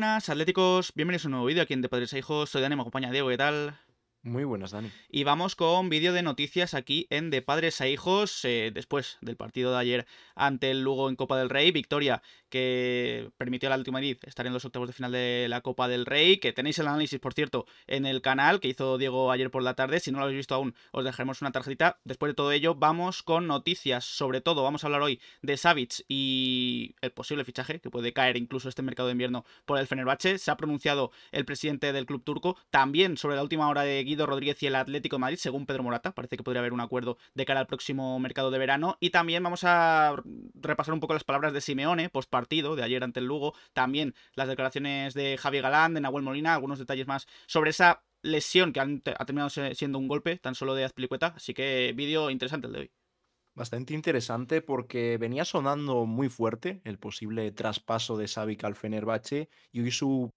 buenas, atléticos. Bienvenidos a un nuevo vídeo aquí en De Padres a Hijos. Soy Dani, me acompaña Diego, ¿qué tal? Muy buenas, Dani. Y vamos con vídeo de noticias aquí en De Padres a Hijos. Eh, después del partido de ayer ante el Lugo en Copa del Rey, victoria que permitió la Atlético Madrid estar en los octavos de final de la Copa del Rey, que tenéis el análisis, por cierto, en el canal que hizo Diego ayer por la tarde. Si no lo habéis visto aún, os dejaremos una tarjetita. Después de todo ello, vamos con noticias. Sobre todo, vamos a hablar hoy de Savic y el posible fichaje que puede caer incluso este mercado de invierno por el Fenerbahce. Se ha pronunciado el presidente del club turco también sobre la última hora de Guido Rodríguez y el Atlético de Madrid, según Pedro Morata. Parece que podría haber un acuerdo de cara al próximo mercado de verano. Y también vamos a repasar un poco las palabras de Simeone para partido de ayer ante el Lugo. También las declaraciones de Javi Galán, de Nahuel Molina, algunos detalles más sobre esa lesión que ha terminado siendo un golpe tan solo de Azpilicueta. Así que vídeo interesante el de hoy. Bastante interesante porque venía sonando muy fuerte el posible traspaso de Xavi al Fenerbahce y hoy su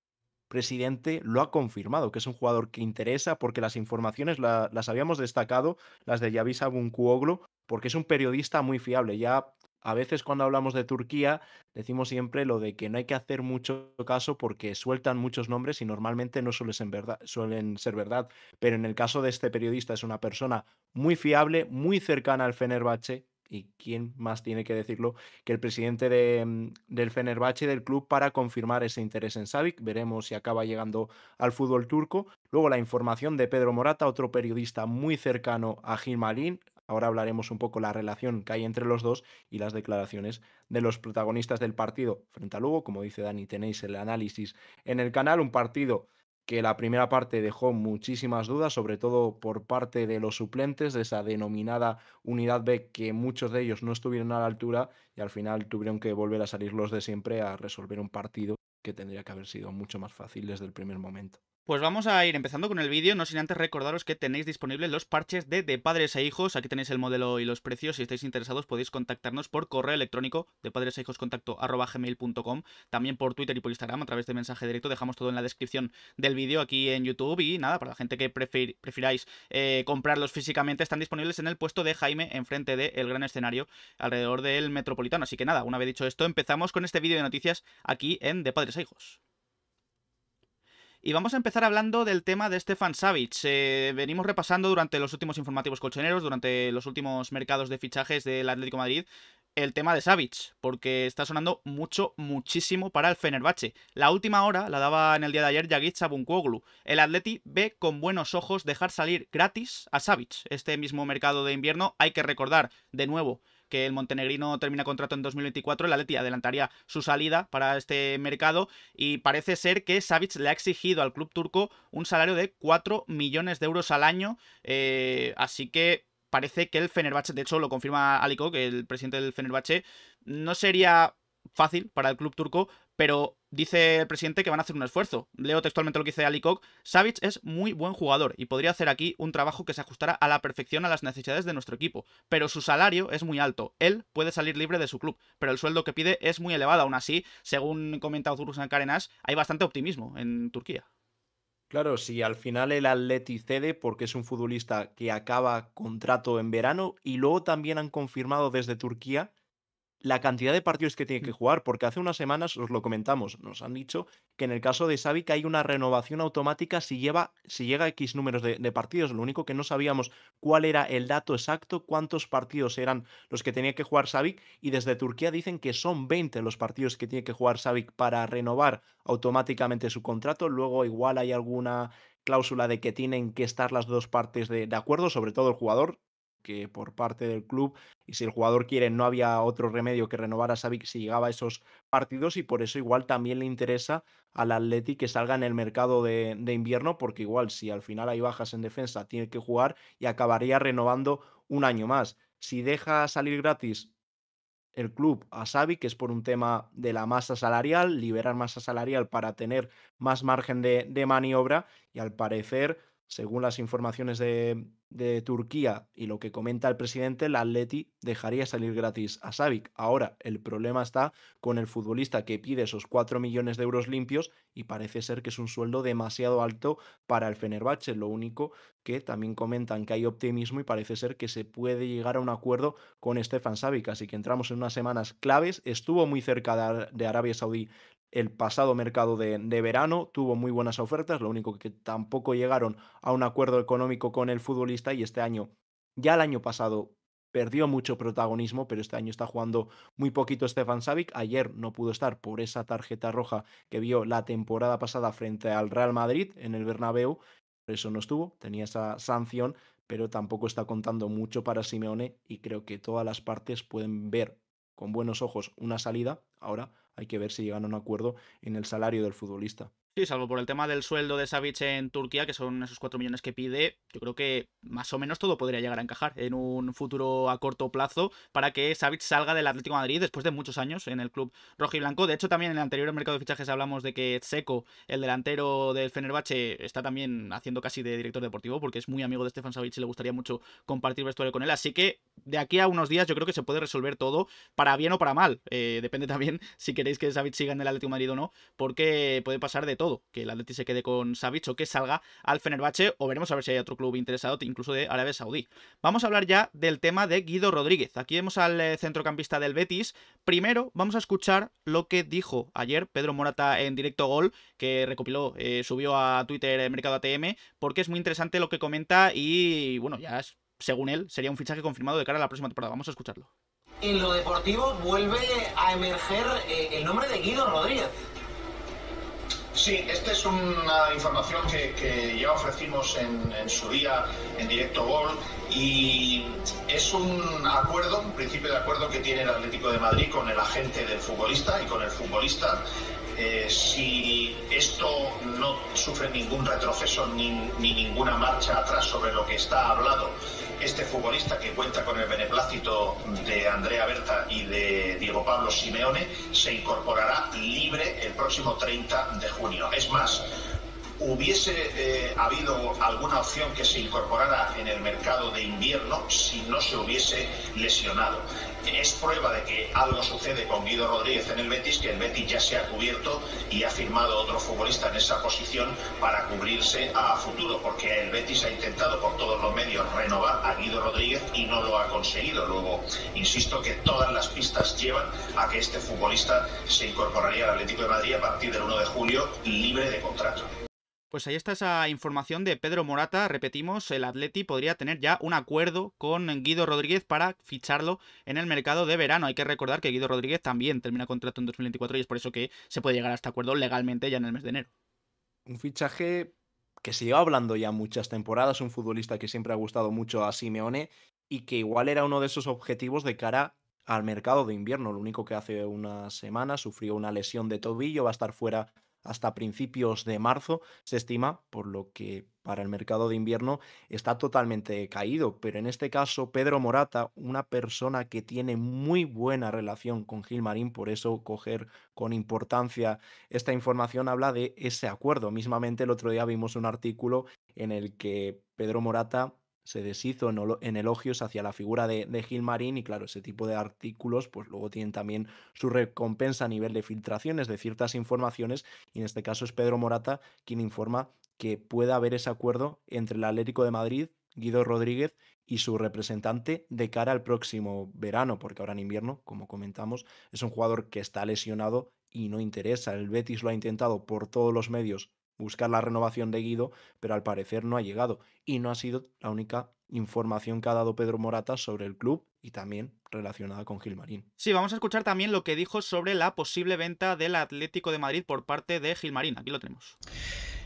presidente lo ha confirmado, que es un jugador que interesa, porque las informaciones las habíamos destacado, las de Yavisa Bunkuoglu, porque es un periodista muy fiable. Ya a veces cuando hablamos de Turquía decimos siempre lo de que no hay que hacer mucho caso porque sueltan muchos nombres y normalmente no suelen ser verdad, suelen ser verdad. pero en el caso de este periodista es una persona muy fiable, muy cercana al Fenerbahce, y quién más tiene que decirlo que el presidente de, mm, del Fenerbahce del club para confirmar ese interés en Savic. Veremos si acaba llegando al fútbol turco. Luego la información de Pedro Morata, otro periodista muy cercano a Gil Malín, Ahora hablaremos un poco la relación que hay entre los dos y las declaraciones de los protagonistas del partido frente a luego Como dice Dani, tenéis el análisis en el canal, un partido que la primera parte dejó muchísimas dudas, sobre todo por parte de los suplentes, de esa denominada unidad B, que muchos de ellos no estuvieron a la altura y al final tuvieron que volver a salir los de siempre a resolver un partido que tendría que haber sido mucho más fácil desde el primer momento. Pues vamos a ir empezando con el vídeo, no sin antes recordaros que tenéis disponibles los parches de, de Padres e Hijos, aquí tenéis el modelo y los precios, si estáis interesados podéis contactarnos por correo electrónico de padres hijos también por Twitter y por Instagram a través de mensaje directo, dejamos todo en la descripción del vídeo aquí en YouTube y nada, para la gente que prefiráis eh, comprarlos físicamente están disponibles en el puesto de Jaime enfrente del gran escenario alrededor del Metropolitano, así que nada, una vez dicho esto empezamos con este vídeo de noticias aquí en de Padres e Hijos. Y vamos a empezar hablando del tema de Stefan Savic. Eh, venimos repasando durante los últimos informativos colchoneros, durante los últimos mercados de fichajes del Atlético Madrid, el tema de Savic, porque está sonando mucho, muchísimo para el Fenerbahce. La última hora la daba en el día de ayer Yagic Sabuncuoglu. El Atleti ve con buenos ojos dejar salir gratis a Savic. Este mismo mercado de invierno, hay que recordar, de nuevo, que el montenegrino termina contrato en 2024, el Atleti adelantaría su salida para este mercado y parece ser que Savic le ha exigido al club turco un salario de 4 millones de euros al año, eh, así que parece que el Fenerbahce, de hecho lo confirma Aliko, que el presidente del Fenerbahce, no sería fácil para el club turco, pero dice el presidente que van a hacer un esfuerzo. Leo textualmente lo que dice Ali Kok. Savic es muy buen jugador y podría hacer aquí un trabajo que se ajustara a la perfección a las necesidades de nuestro equipo, pero su salario es muy alto. Él puede salir libre de su club, pero el sueldo que pide es muy elevado. Aún así, según comenta en Karenas, hay bastante optimismo en Turquía. Claro, si al final el Atleti cede porque es un futbolista que acaba contrato en verano y luego también han confirmado desde Turquía la cantidad de partidos que tiene que mm. jugar, porque hace unas semanas os lo comentamos, nos han dicho que en el caso de Sabic hay una renovación automática si, lleva, si llega a X números de, partidos, lo único que no sabíamos cuál era el dato exacto, cuántos partidos eran los que tenía que jugar Sabic y desde Turquía dicen que son 20 los partidos que tiene que jugar Sabic para renovar automáticamente su contrato, luego igual hay alguna cláusula de que tienen que estar las dos partes de acuerdo, sobre todo el jugador, que por parte del club y si el jugador quiere no había otro remedio que renovar a Savic si llegaba a esos partidos y por eso igual también le interesa al Atleti que salga en el mercado de, invierno porque igual si al final hay bajas en defensa tiene que jugar y acabaría renovando un año más. Si deja salir gratis el club a Sabi que es por un tema de la masa salarial, liberar masa salarial para tener más margen de maniobra y al parecer según las informaciones de, Turquía y lo que comenta el presidente, la Atleti dejaría salir gratis a Savic. Ahora, el problema está con el futbolista que pide esos 4 millones de euros limpios y parece ser que es un sueldo demasiado alto para el Fenerbahce. Lo único que también comentan que hay optimismo y parece ser que se puede llegar a un acuerdo con Stefan Savic. Así que entramos en unas semanas claves. Estuvo muy cerca de Arabia Saudí el pasado mercado de, verano, tuvo muy buenas ofertas, lo único que tampoco llegaron a un acuerdo económico con el futbolista y este año, ya el año pasado, perdió mucho protagonismo, pero este año está jugando muy poquito Stefan Savic. Ayer no pudo estar por esa tarjeta roja que vio la temporada pasada frente al Real Madrid en el Bernabéu, por eso no estuvo, tenía esa sanción, pero tampoco está contando mucho para Simeone y creo que todas las partes pueden ver con buenos ojos una salida, ahora hay que ver si llegan a un acuerdo en el salario del futbolista. Sí, salvo por el tema del sueldo de Savic en Turquía, que son esos 4 millones que pide, yo creo que más o menos todo podría llegar a encajar en un futuro a corto plazo para que Savic salga del Atlético Madrid después de muchos años en el club rojo y blanco. De hecho, también en el anterior mercado de fichajes hablamos de que Seco, el delantero del Fenerbahce, está también haciendo casi de director deportivo porque es muy amigo de Stefan Savic y le gustaría mucho compartir vestuario con él. Así que de aquí a unos días yo creo que se puede resolver todo para bien o para mal. Eh, depende también si queréis que Savic siga en el Atlético de Madrid o no, porque puede pasar de todo, que el Atleti se quede con Savic o que salga al Fenerbahce o veremos a ver si hay otro club interesado, incluso de Arabia Saudí. Vamos a hablar ya del tema de Guido Rodríguez. Aquí vemos al eh, centrocampista del Betis. Primero vamos a escuchar lo que dijo ayer Pedro Morata en directo gol, que recopiló, eh, subió a Twitter el eh, Mercado ATM, porque es muy interesante lo que comenta y bueno, ya es, según él sería un fichaje confirmado de cara a la próxima temporada. Vamos a escucharlo en lo deportivo vuelve a emerger el nombre de Guido Rodríguez. Sí, esta es una información que, ya ofrecimos en, su día en directo Gol y es un acuerdo, un principio de acuerdo que tiene el Atlético de Madrid con el agente del futbolista y con el futbolista. Eh, si esto no sufre ningún retroceso ni ninguna marcha atrás sobre lo que está hablado, este futbolista que cuenta con el beneplácito de Andrea Berta y de Diego Pablo Simeone se incorporará libre el próximo 30 de junio. Es más, hubiese eh, habido alguna opción que se incorporara en el mercado de invierno si no se hubiese lesionado es prueba de que algo sucede con Guido Rodríguez en el Betis, que el Betis ya se ha cubierto y ha firmado otro futbolista en esa posición para cubrirse a futuro, porque el Betis ha intentado por todos los medios renovar a Guido Rodríguez y no lo ha conseguido. Luego, insisto que todas las pistas llevan a que este futbolista se incorporaría al Atlético de Madrid a partir del 1 de julio libre de contrato. Pues ahí está esa información de Pedro Morata. Repetimos, el Atleti podría tener ya un acuerdo con Guido Rodríguez para ficharlo en el mercado de verano. Hay que recordar que Guido Rodríguez también termina contrato en 2024 y es por eso que se puede llegar a este acuerdo legalmente ya en el mes de enero. Un fichaje que se lleva hablando ya muchas temporadas, un futbolista que siempre ha gustado mucho a Simeone y que igual era uno de esos objetivos de cara al mercado de invierno. Lo único que hace una semana sufrió una lesión de tobillo, va a estar fuera hasta principios de marzo, se estima, por lo que para el mercado de invierno está totalmente caído. Pero en este caso, Pedro Morata, una persona que tiene muy buena relación con Gilmarín, por eso coger con importancia esta información, habla de ese acuerdo. Mismamente el otro día vimos un artículo en el que Pedro Morata se deshizo en, elogios hacia la figura de, Gil Gilmarín y claro, ese tipo de artículos pues luego tienen también su recompensa a nivel de filtraciones de ciertas informaciones y en este caso es Pedro Morata quien informa que puede haber ese acuerdo entre el Atlético de Madrid, Guido Rodríguez y su representante de cara al próximo verano, porque ahora en invierno, como comentamos, es un jugador que está lesionado y no interesa. El Betis lo ha intentado por todos los medios buscar la renovación de Guido, pero al parecer no ha llegado. Y no ha sido la única información que ha dado Pedro Morata sobre el club y también relacionada con Gilmarín. Sí, vamos a escuchar también lo que dijo sobre la posible venta del Atlético de Madrid por parte de Gilmarín. Aquí lo tenemos.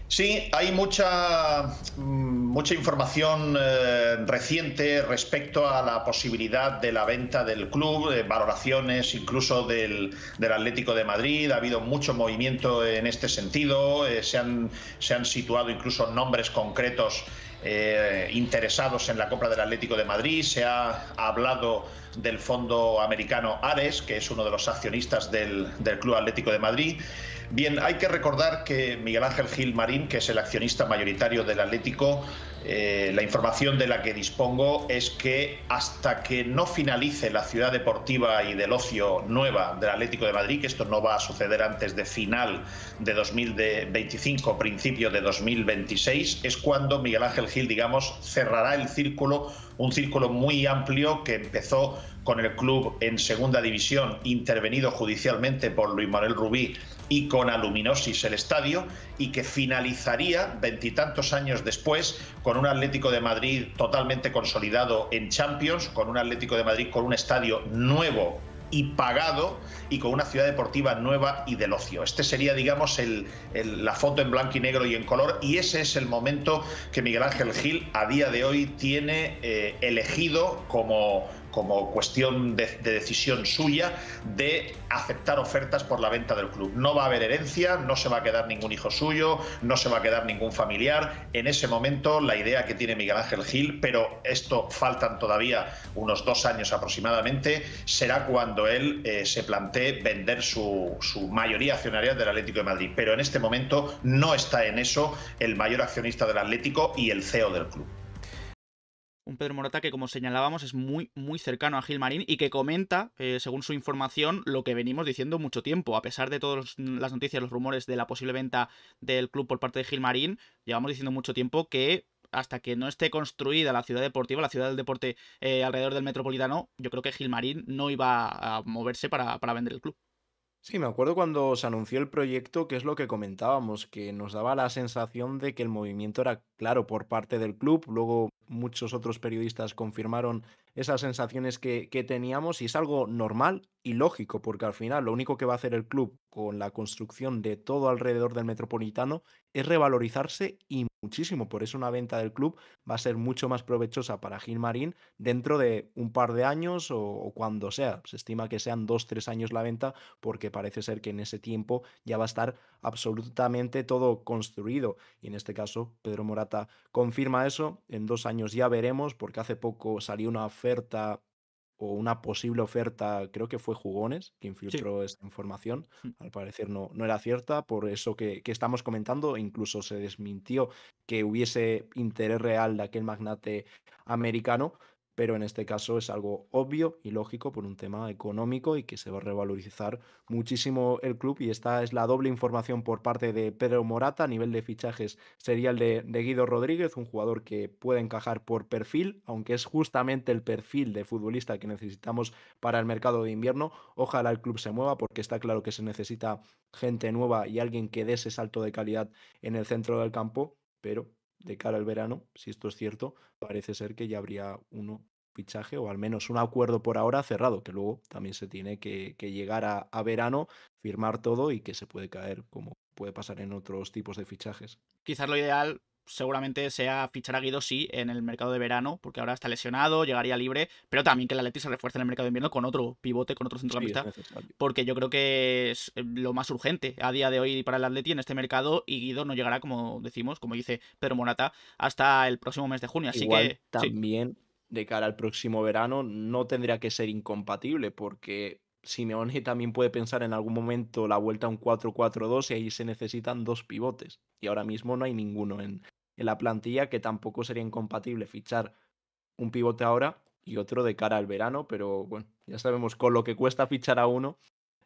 Sí, hay mucha, mm, mucha información eh, reciente respecto a la posibilidad de la venta del club, eh, valoraciones incluso del, del, Atlético de Madrid. Ha habido mucho movimiento en este sentido. Eh, se, han, se han situado incluso nombres concretos eh, interesados en la compra del Atlético de Madrid. Se ha hablado del fondo americano Ares, que es uno de los accionistas del, del Club Atlético de Madrid. Bien, hay que recordar que Miguel Ángel Gil Marín, que es el accionista mayoritario del Atlético, eh, la información de la que dispongo es que hasta que no finalice la ciudad deportiva y del ocio nueva del Atlético de Madrid, que esto no va a suceder antes de final de 2025, principio de 2026, es cuando Miguel Ángel Gil, digamos, cerrará el círculo, un círculo muy amplio que empezó con el club en segunda división, intervenido judicialmente por Luis Manuel Rubí y con aluminosis el estadio y que finalizaría veintitantos años después con un Atlético de Madrid totalmente consolidado en Champions, con un Atlético de Madrid con un estadio nuevo y pagado y con una ciudad deportiva nueva y del ocio. Este sería, digamos, el, la foto en blanco y negro y en color y ese es el momento que Miguel Ángel Gil a día de hoy tiene eh, elegido como, como cuestión de, decisión suya de aceptar ofertas por la venta del club. No va a haber herencia, no se va a quedar ningún hijo suyo, no se va a quedar ningún familiar. En ese momento la idea que tiene Miguel Ángel Gil, pero esto faltan todavía unos dos años aproximadamente, será cuando él eh, se plantee vender su, su mayoría accionaria del Atlético de Madrid. Pero en este momento no está en eso el mayor accionista del Atlético y el CEO del club. Un Pedro Morata que, como señalábamos, es muy, muy cercano a Gilmarín y que comenta, eh, según su información, lo que venimos diciendo mucho tiempo. A pesar de todas las noticias, los rumores de la posible venta del club por parte de Gilmarín, llevamos diciendo mucho tiempo que hasta que no esté construida la ciudad deportiva, la ciudad del deporte eh, alrededor del metropolitano, yo creo que Gilmarín no iba a moverse para, para vender el club. Sí, me acuerdo cuando se anunció el proyecto, que es lo que comentábamos, que nos daba la sensación de que el movimiento era claro por parte del club. Luego muchos otros periodistas confirmaron esas sensaciones que, que, teníamos y es algo normal y lógico, porque al final lo único que va a hacer el club con la construcción de todo alrededor del Metropolitano es revalorizarse y muchísimo. Por eso una venta del club va a ser mucho más provechosa para Gil Marín dentro de un par de años o, cuando sea. Se estima que sean dos, tres años la venta, porque parece ser que en ese tiempo ya va a estar absolutamente todo construido. Y en este caso, Pedro Morata confirma eso en dos años ya veremos, porque hace poco salió una oferta o una posible oferta, creo que fue Jugones, que infiltró esta información. Mm. Al parecer no, no era cierta, por eso que, que, estamos comentando, e incluso se desmintió que hubiese interés real de aquel magnate americano, pero en este caso es algo obvio y lógico por un tema económico y que se va a revalorizar muchísimo el club y esta es la doble información por parte de Pedro Morata a nivel de fichajes sería el de, Guido Rodríguez, un jugador que puede encajar por perfil, aunque es justamente el perfil de futbolista que necesitamos para el mercado de invierno, ojalá el club se mueva porque está claro que se necesita gente nueva y alguien que dé ese salto de calidad en el centro del campo, pero de cara al verano, si esto es cierto, parece ser que ya habría uno fichaje o al menos un acuerdo por ahora cerrado, que luego también se tiene que, llegar a, a, verano, firmar todo y que se puede caer como puede pasar en otros tipos de fichajes. Quizás lo ideal seguramente sea fichar a Guido sí en el mercado de verano, porque ahora está lesionado, llegaría libre, pero también que el Atleti se refuerce en el mercado de invierno con otro pivote, con otro centrocampista, porque yo creo que es eh, lo más urgente a día de hoy para el Atleti en este mercado y Guido no llegará, como decimos, como dice Pedro Morata, hasta el próximo mes de junio, así que también de cara al próximo verano no tendría que ser incompatible porque Simeone también puede pensar en algún momento la vuelta a un 4-4-2 y ahí se necesitan dos pivotes. Y ahora mismo no hay ninguno en, en la plantilla que tampoco sería incompatible fichar un pivote ahora y otro de cara al verano, pero bueno, ya sabemos con lo que cuesta fichar a uno,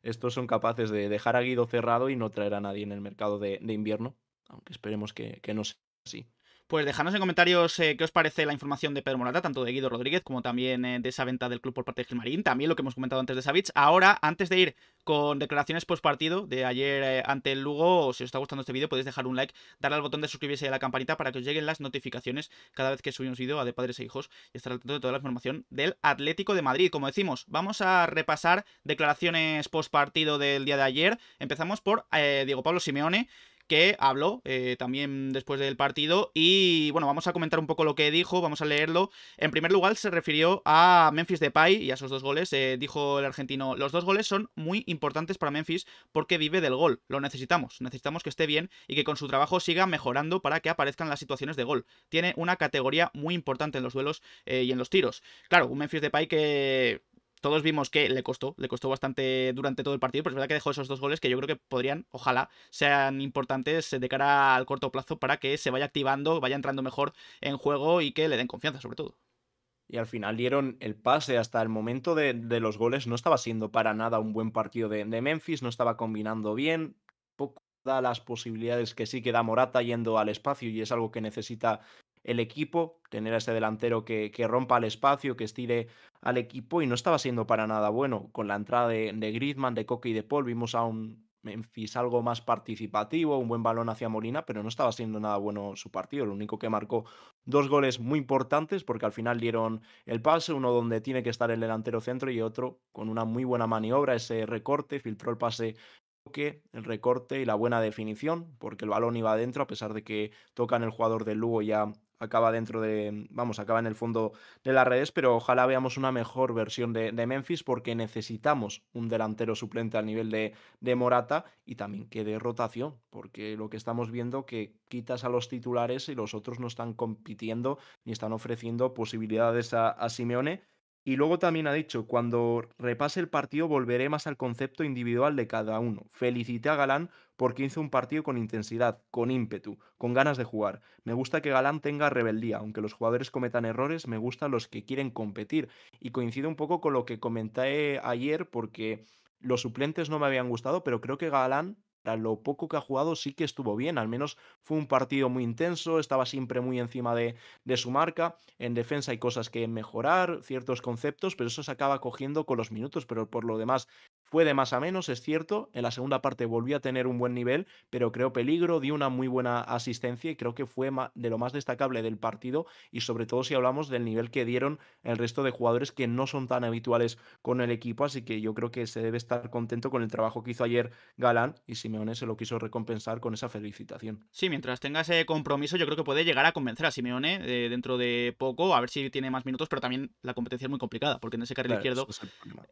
estos son capaces de dejar a Guido cerrado y no traer a nadie en el mercado de, de invierno, aunque esperemos que, que no sea así. Pues dejadnos en comentarios eh, qué os parece la información de Pedro Morata, tanto de Guido Rodríguez como también eh, de esa venta del club por parte de Gilmarín, también lo que hemos comentado antes de Savic. Ahora, antes de ir con declaraciones post partido de ayer eh, ante el Lugo, si os está gustando este vídeo podéis dejar un like, darle al botón de suscribirse y a la campanita para que os lleguen las notificaciones cada vez que subimos vídeo a de padres e hijos y estar al tanto de toda la información del Atlético de Madrid. Como decimos, vamos a repasar declaraciones post partido del día de ayer. Empezamos por Diego Pablo Simeone que habló eh, también después del partido. Y bueno, vamos a comentar un poco lo que dijo, vamos a leerlo. En primer lugar, se refirió a Memphis Depay y a esos dos goles. Eh, dijo el argentino, los dos goles son muy importantes para Memphis porque vive del gol. Lo necesitamos, necesitamos que esté bien y que con su trabajo siga mejorando para que aparezcan las situaciones de gol. Tiene una categoría muy importante en los duelos eh, y en los tiros. Claro, un Memphis Depay que todos vimos que le costó, le costó bastante durante todo el partido, pero es verdad que dejó esos dos goles que yo creo que podrían, ojalá, sean importantes de cara al corto plazo para que se vaya activando, vaya entrando mejor en juego y que le den confianza sobre todo. Y al final dieron el pase hasta el momento de, los goles. No estaba siendo para nada un buen partido de, Memphis, no estaba combinando bien, poco da las posibilidades que sí queda Morata yendo al espacio y es algo que necesita el equipo, tener a ese delantero que, que, rompa el espacio, que estire al equipo y no estaba siendo para nada bueno. Con la entrada de, de Griezmann, de Coque y de Paul vimos a un Memphis algo más participativo, un buen balón hacia Molina, pero no estaba siendo nada bueno su partido. Lo único que marcó dos goles muy importantes porque al final dieron el pase, uno donde tiene que estar el delantero centro y otro con una muy buena maniobra, ese recorte, filtró el pase que el recorte y la buena definición, porque el balón iba adentro, a pesar de que tocan el jugador de Lugo ya acaba dentro de, vamos, acaba en el fondo de las redes, pero ojalá veamos una mejor versión de, Memphis porque necesitamos un delantero suplente al nivel de, de, Morata y también que de rotación, porque lo que estamos viendo que quitas a los titulares y los otros no están compitiendo ni están ofreciendo posibilidades a Simeone y luego también ha dicho, cuando repase el partido volveré más al concepto individual de cada uno. Felicité a Galán porque hizo un partido con intensidad, con ímpetu, con ganas de jugar. Me gusta que Galán tenga rebeldía, aunque los jugadores cometan errores, me gustan los que quieren competir. Y coincide un poco con lo que comenté ayer porque los suplentes no me habían gustado, pero creo que Galán lo poco que ha jugado sí que estuvo bien, al menos fue un partido muy intenso, estaba siempre muy encima de, de su marca, en defensa hay cosas que mejorar, ciertos conceptos, pero eso se acaba cogiendo con los minutos, pero por lo demás fue de más a menos, es cierto, en la segunda parte volvió a tener un buen nivel, pero creo peligro, dio una muy buena asistencia y creo que fue de lo más destacable del partido y sobre todo si hablamos del nivel que dieron el resto de jugadores que no son tan habituales con el equipo, así que yo creo que se debe estar contento con el trabajo que hizo ayer Galán y Simeone se lo quiso recompensar con esa felicitación. Sí, mientras tenga ese compromiso, yo creo que puede llegar a convencer a Simeone eh, dentro de poco, a ver si tiene más minutos, pero también la competencia es muy complicada, porque en ese carril izquierdo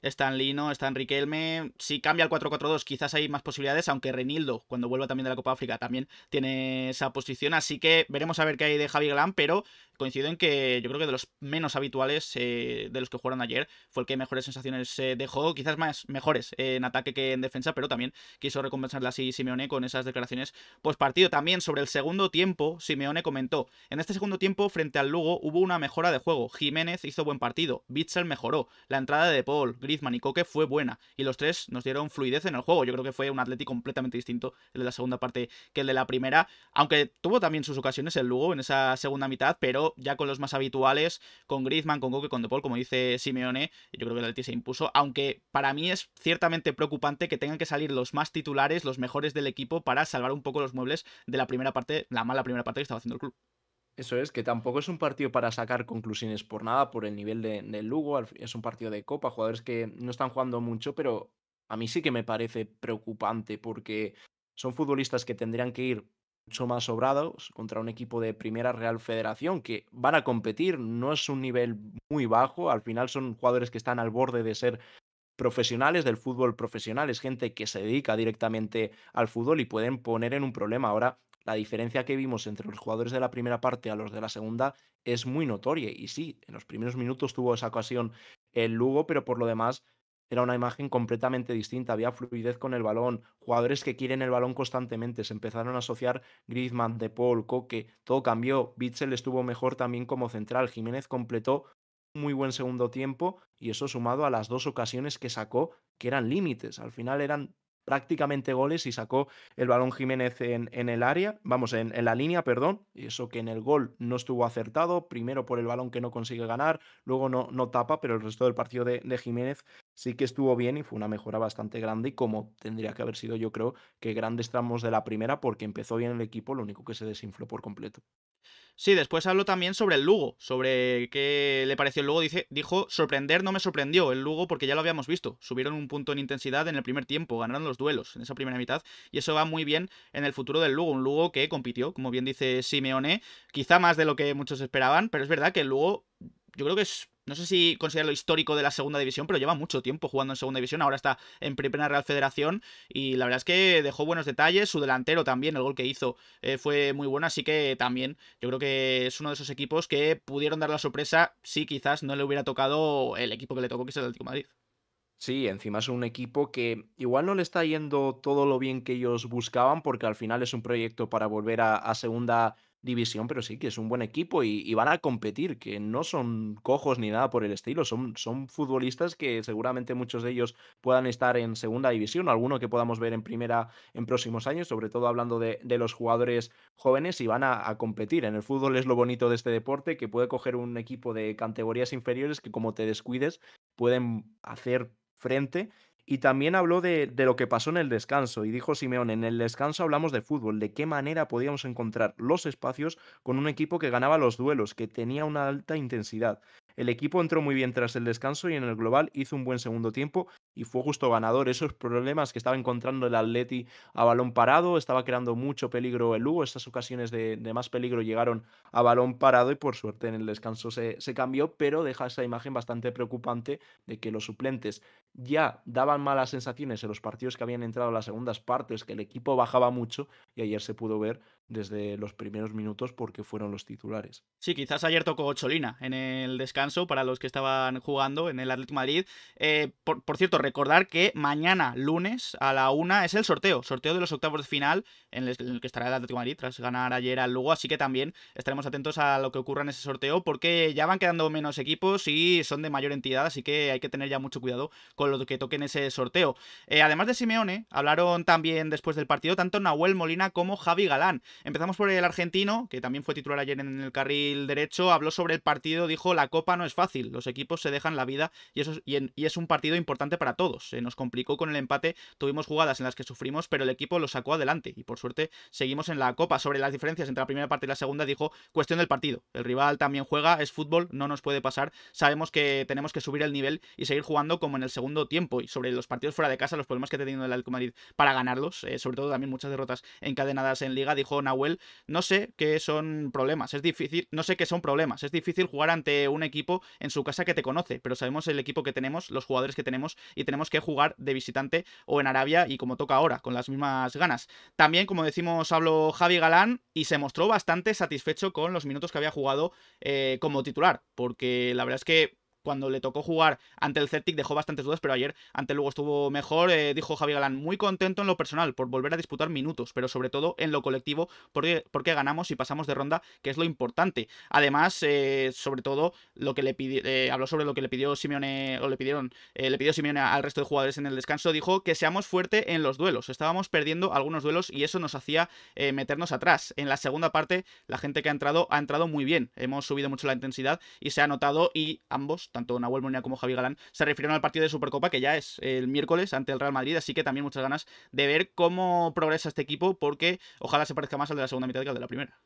está en Lino, está en Riquelme. Si cambia al 4-4-2, quizás hay más posibilidades, aunque Renildo, cuando vuelva también de la Copa África, también tiene esa posición. Así que veremos a ver qué hay de Javi Glam, pero coincido en que yo creo que de los menos habituales eh, de los que jugaron ayer fue el que mejores sensaciones se eh, dejó, quizás más mejores en ataque que en defensa, pero también quiso recompensar así Simeone con esas declaraciones pues partido. También sobre el segundo tiempo, Simeone comentó: En este segundo tiempo, frente al Lugo, hubo una mejora de juego. Jiménez hizo buen partido, Bitzel mejoró, la entrada de Paul, Griezmann y Coque fue buena, y los tres nos dieron fluidez en el juego. Yo creo que fue un Atlético completamente distinto el de la segunda parte que el de la primera, aunque tuvo también sus ocasiones el Lugo en esa segunda mitad, pero ya con los más habituales, con Griezmann, con Coque, con De Paul, como dice Simeone, yo creo que el Atleti se impuso, aunque para mí es ciertamente preocupante que tengan que salir los más titulares, los mejores del equipo para salvar un poco los muebles de la primera parte, la mala primera parte que estaba haciendo el club. Eso es, que tampoco es un partido para sacar conclusiones por nada, por el nivel del Lugo, es un partido de copa, jugadores que no están jugando mucho, pero a mí sí que me parece preocupante porque son futbolistas que tendrían que ir mucho más sobrados contra un equipo de Primera Real Federación que van a competir, no es un nivel muy bajo, al final son jugadores que están al borde de ser profesionales del fútbol profesionales, gente que se dedica directamente al fútbol y pueden poner en un problema. Ahora, la diferencia que vimos entre los jugadores de la primera parte a los de la segunda es muy notoria. Y sí, en los primeros minutos tuvo esa ocasión el Lugo, pero por lo demás era una imagen completamente distinta. Había fluidez con el balón, jugadores que quieren el balón constantemente. Se empezaron a asociar Griezmann, De Paul, Coque, todo cambió. Bitzel estuvo mejor también como central. Jiménez completó muy buen segundo tiempo y eso sumado a las dos ocasiones que sacó, que eran límites. Al final eran prácticamente goles y sacó el balón Jiménez en, el área, vamos, en, la línea, perdón, eso que en el gol no estuvo acertado, primero por el balón que no consigue ganar, luego no, no tapa, pero el resto del partido de, de, Jiménez sí que estuvo bien y fue una mejora bastante grande y como tendría que haber sido yo creo que grandes tramos de la primera porque empezó bien el equipo, lo único que se desinfló por completo. Sí, después habló también sobre el Lugo, sobre qué le pareció el Lugo. Dice, dijo, sorprender no me sorprendió el Lugo porque ya lo habíamos visto. Subieron un punto en intensidad en el primer tiempo, ganaron los duelos en esa primera mitad y eso va muy bien en el futuro del Lugo. Un Lugo que compitió, como bien dice Simeone, quizá más de lo que muchos esperaban, pero es verdad que el Lugo yo creo que es no sé si considerarlo histórico de la segunda división, pero lleva mucho tiempo jugando en segunda división. Ahora está en Primera Real Federación y la verdad es que dejó buenos detalles. Su delantero también, el gol que hizo eh, fue muy bueno, así que también yo creo que es uno de esos equipos que pudieron dar la sorpresa si quizás no le hubiera tocado el equipo que le tocó, que es el Atlético de Madrid. Sí, encima es un equipo que igual no le está yendo todo lo bien que ellos buscaban, porque al final es un proyecto para volver a, a segunda división, pero sí que es un buen equipo y, van a competir, que no son cojos ni nada por el estilo, son, son futbolistas que seguramente muchos de ellos puedan estar en segunda división, alguno que podamos ver en primera en próximos años, sobre todo hablando de, los jugadores jóvenes y van a, a, competir. En el fútbol es lo bonito de este deporte, que puede coger un equipo de categorías inferiores que como te descuides pueden hacer frente y también habló de, lo que pasó en el descanso y dijo Simeón, en el descanso hablamos de fútbol, de qué manera podíamos encontrar los espacios con un equipo que ganaba los duelos, que tenía una alta intensidad. El equipo entró muy bien tras el descanso y en el global hizo un buen segundo tiempo y fue justo ganador. Esos problemas que estaba encontrando el Atleti a balón parado, estaba creando mucho peligro el Lugo, estas ocasiones de, más peligro llegaron a balón parado y por suerte en el descanso se, cambió, pero deja esa imagen bastante preocupante de que los suplentes ya daban malas sensaciones en los partidos que habían entrado a las segundas partes, que el equipo bajaba mucho y ayer se pudo ver desde los primeros minutos porque fueron los titulares. Sí, quizás ayer tocó Cholina en el descanso para los que estaban jugando en el Atlético Madrid. Eh, por, cierto, recordar que mañana, lunes, a la una, es el sorteo, sorteo de los octavos de final en el, que estará el Atlético Madrid tras ganar ayer al Lugo, así que también estaremos atentos a lo que ocurra en ese sorteo porque ya van quedando menos equipos y son de mayor entidad, así que hay que tener ya mucho cuidado con lo que toquen en ese sorteo. Eh, además de Simeone, hablaron también después del partido tanto Nahuel Molina como Javi Galán. Empezamos por el argentino, que también fue titular ayer en el carril derecho, habló sobre el partido, dijo, la copa no es fácil, los equipos se dejan la vida y, eso, y, es un partido importante para todos. Se nos complicó con el empate, tuvimos jugadas en las que sufrimos, pero el equipo lo sacó adelante y por suerte seguimos en la copa. Sobre las diferencias entre la primera parte y la segunda, dijo, cuestión del partido. El rival también juega, es fútbol, no nos puede pasar, sabemos que tenemos que subir el nivel y seguir jugando como en el segundo tiempo. Y sobre los partidos fuera de casa, los problemas que ha tenido el Alco Madrid para ganarlos, eh, sobre todo también muchas derrotas encadenadas en liga, dijo, no sé qué son problemas. Es difícil, no sé qué son problemas. Es difícil jugar ante un equipo en su casa que te conoce, pero sabemos el equipo que tenemos, los jugadores que tenemos y tenemos que jugar de visitante o en Arabia y como toca ahora, con las mismas ganas. También, como decimos, habló Javi Galán y se mostró bastante satisfecho con los minutos que había jugado eh, como titular, porque la verdad es que cuando le tocó jugar ante el Celtic dejó bastantes dudas, pero ayer ante luego estuvo mejor, eh, dijo Javier Galán, muy contento en lo personal por volver a disputar minutos, pero sobre todo en lo colectivo porque, porque ganamos y pasamos de ronda, que es lo importante. Además, eh, sobre todo, lo que le pidió, eh, habló sobre lo que le pidió Simeone, o le pidieron, le pidió Simeone al resto de jugadores en el descanso, dijo que seamos fuertes en los duelos, estábamos perdiendo algunos duelos y eso nos hacía meternos atrás. En la segunda parte, la gente que ha entrado ha entrado muy bien, hemos subido mucho la intensidad y se ha notado y ambos tanto Nahuel Molina como Javier Galán, se refirieron al partido de Supercopa que ya es el miércoles ante el Real Madrid, así que también muchas ganas de ver cómo progresa este equipo porque ojalá se parezca más al de la segunda mitad que al de la primera.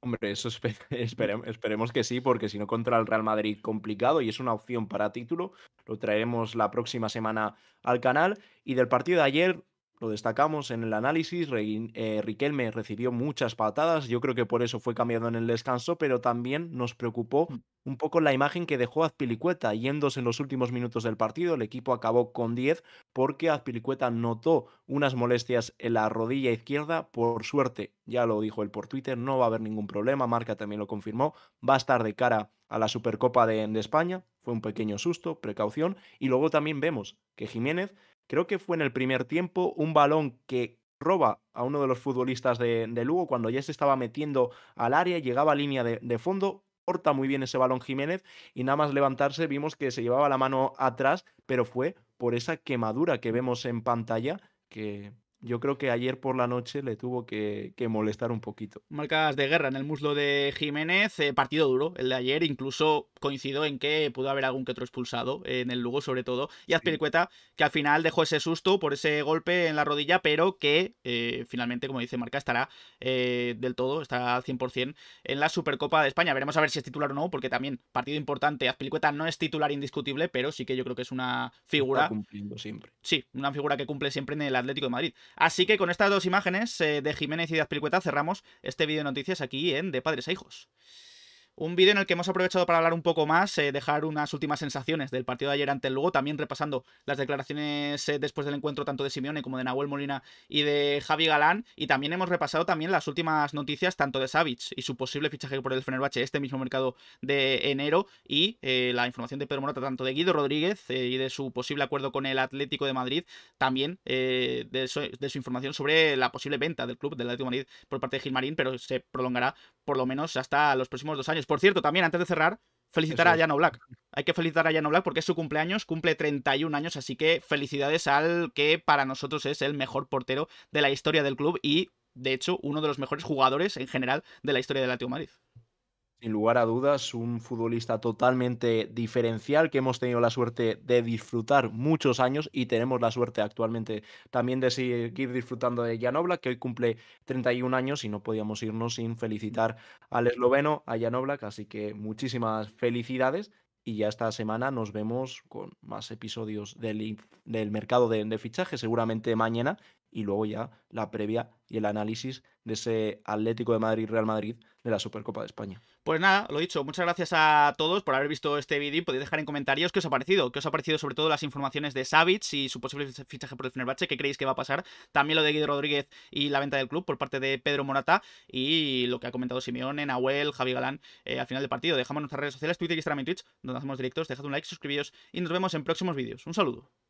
Hombre, eso esperemos que sí, porque si no contra el Real Madrid complicado y es una opción para título, lo traeremos la próxima semana al canal. Y del partido de ayer, lo destacamos en el análisis, eh, Riquelme recibió muchas patadas, yo creo que por eso fue cambiado en el descanso, pero también nos preocupó mm. un poco la imagen que dejó Azpilicueta yéndose en los últimos minutos del partido, el equipo acabó con 10 porque Azpilicueta notó unas molestias en la rodilla izquierda, por suerte, ya lo dijo él por Twitter, no va a haber ningún problema, Marca también lo confirmó, va a estar de cara a la Supercopa de España, fue un pequeño susto, precaución, y luego también vemos que Jiménez creo que fue en el primer tiempo, un balón que roba a uno de los futbolistas de, Lugo cuando ya se estaba metiendo al área, llegaba a línea de, de fondo, corta muy bien ese balón Jiménez y nada más levantarse vimos que se llevaba la mano atrás, pero fue por esa quemadura que vemos en pantalla que yo creo que ayer por la noche le tuvo que, molestar un poquito. Marcas de guerra en el muslo de Jiménez, eh, partido duro el de ayer, incluso coincido en que pudo haber algún que otro expulsado eh, en el Lugo sobre todo, y Azpilicueta que al final dejó ese susto por ese golpe en la rodilla, pero que eh, finalmente, como dice Marca, estará del todo, está al 100% en la Supercopa de España. Veremos a ver si es titular o no, porque también partido importante, Azpilicueta no es titular indiscutible, pero sí que yo creo que es una figura... cumpliendo siempre. Sí, una figura que cumple siempre en el Atlético de Madrid. Así que con estas dos imágenes eh, de Jiménez y de Azpilicueta cerramos este vídeo de noticias aquí en De Padres a e Hijos. Un vídeo en el que hemos aprovechado para hablar un poco más, eh, dejar unas últimas sensaciones del partido de ayer ante el Lugo, también repasando las declaraciones eh, después del encuentro tanto de Simeone como de Nahuel Molina y de Javi Galán, y también hemos repasado también las últimas noticias tanto de Savic y su posible fichaje por el Fenerbahce este mismo mercado de enero, y eh, la información de Pedro Morata tanto de Guido Rodríguez y de su posible acuerdo con el Atlético de Madrid, también de su, de, su, información sobre la posible venta del club del Atlético de Madrid por parte de Gilmarín, pero se prolongará por lo menos hasta los próximos dos años. Por cierto, también antes de cerrar, felicitar a Jano Black. Hay que felicitar a Jano Black porque es su cumpleaños, cumple 31 años, así que felicidades al que para nosotros es el mejor portero de la historia del club y, de hecho, uno de los mejores jugadores en general de la historia del Atlético Madrid. Sin lugar a dudas, un futbolista totalmente diferencial que hemos tenido la suerte de disfrutar muchos años y tenemos la suerte actualmente también de seguir disfrutando de Jan que hoy cumple 31 años y no podíamos irnos sin felicitar al esloveno, a Jan así que muchísimas felicidades y ya esta semana nos vemos con más episodios del, mercado de, fichaje, seguramente mañana, y luego ya la previa y el análisis de ese Atlético de Madrid-Real Madrid la Supercopa de España. Pues nada, lo dicho, muchas gracias a todos por haber visto este vídeo y podéis dejar en comentarios qué os ha parecido, qué os ha parecido sobre todo las informaciones de Savic y su posible fichaje por el Fenerbahce, qué creéis que va a pasar, también lo de Guido Rodríguez y la venta del club por parte de Pedro Morata y lo que ha comentado Simeone, Nahuel, Javi Galán eh, al final del partido. Dejamos nuestras redes sociales, Twitter, Instagram y Twitch, donde hacemos directos, dejad un like, suscribíos y nos vemos en próximos vídeos. Un saludo.